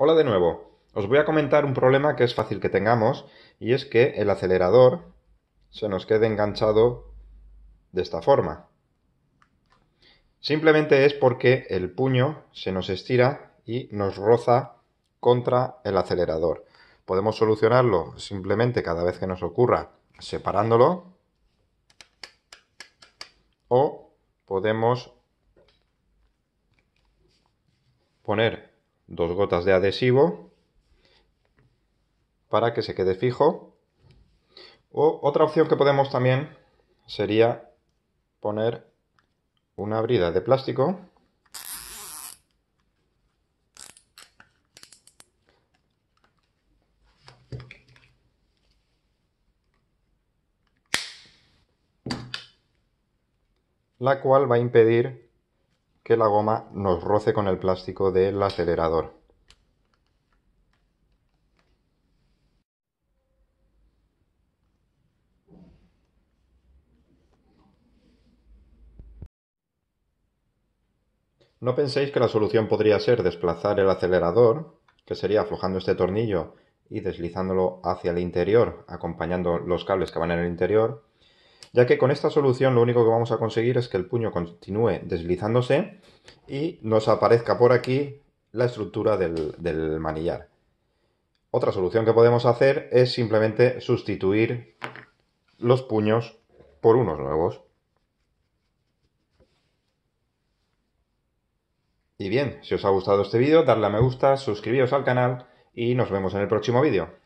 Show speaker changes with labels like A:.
A: Hola de nuevo. Os voy a comentar un problema que es fácil que tengamos y es que el acelerador se nos quede enganchado de esta forma. Simplemente es porque el puño se nos estira y nos roza contra el acelerador. Podemos solucionarlo simplemente cada vez que nos ocurra separándolo o podemos poner dos gotas de adhesivo para que se quede fijo. O otra opción que podemos también sería poner una brida de plástico la cual va a impedir que la goma nos roce con el plástico del acelerador. No penséis que la solución podría ser desplazar el acelerador, que sería aflojando este tornillo y deslizándolo hacia el interior, acompañando los cables que van en el interior, ya que con esta solución lo único que vamos a conseguir es que el puño continúe deslizándose y nos aparezca por aquí la estructura del, manillar. Otra solución que podemos hacer es simplemente sustituir los puños por unos nuevos. Y bien, si os ha gustado este vídeo, darle a me gusta, suscribiros al canal y nos vemos en el próximo vídeo.